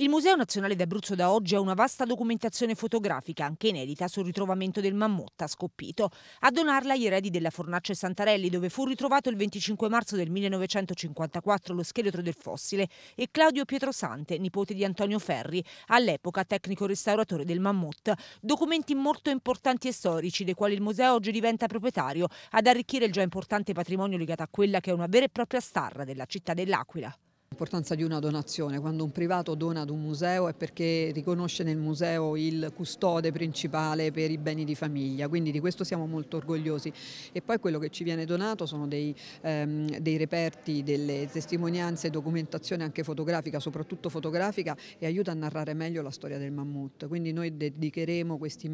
Il Museo Nazionale d'Abruzzo da oggi ha una vasta documentazione fotografica, anche inedita, sul ritrovamento del mammotta scoppito. A donarla gli eredi della Fornace Santarelli, dove fu ritrovato il 25 marzo del 1954 lo scheletro del fossile, e Claudio Pietrosante, nipote di Antonio Ferri, all'epoca tecnico restauratore del mammut. Documenti molto importanti e storici, dei quali il museo oggi diventa proprietario, ad arricchire il già importante patrimonio legato a quella che è una vera e propria starra della città dell'Aquila. L'importanza di una donazione, quando un privato dona ad un museo è perché riconosce nel museo il custode principale per i beni di famiglia, quindi di questo siamo molto orgogliosi e poi quello che ci viene donato sono dei, ehm, dei reperti, delle testimonianze, documentazione anche fotografica, soprattutto fotografica e aiuta a narrare meglio la storia del mammut, quindi noi dedicheremo questi,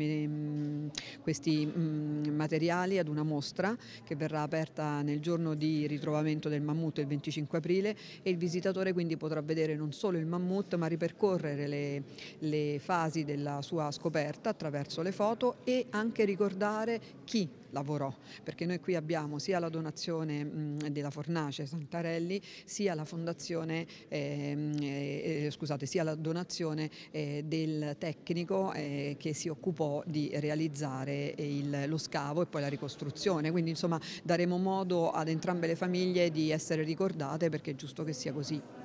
questi materiali ad una mostra che verrà aperta nel giorno di ritrovamento del mammut il 25 aprile e il visitato visitatore quindi potrà vedere non solo il mammut ma ripercorrere le, le fasi della sua scoperta attraverso le foto e anche ricordare chi lavorò, perché noi qui abbiamo sia la donazione mh, della Fornace Santarelli, sia la fondazione eh, eh, scusate, sia la donazione eh, del tecnico eh, che si occupò di realizzare il, lo scavo e poi la ricostruzione, quindi insomma daremo modo ad entrambe le famiglie di essere ricordate perché è giusto che sia così.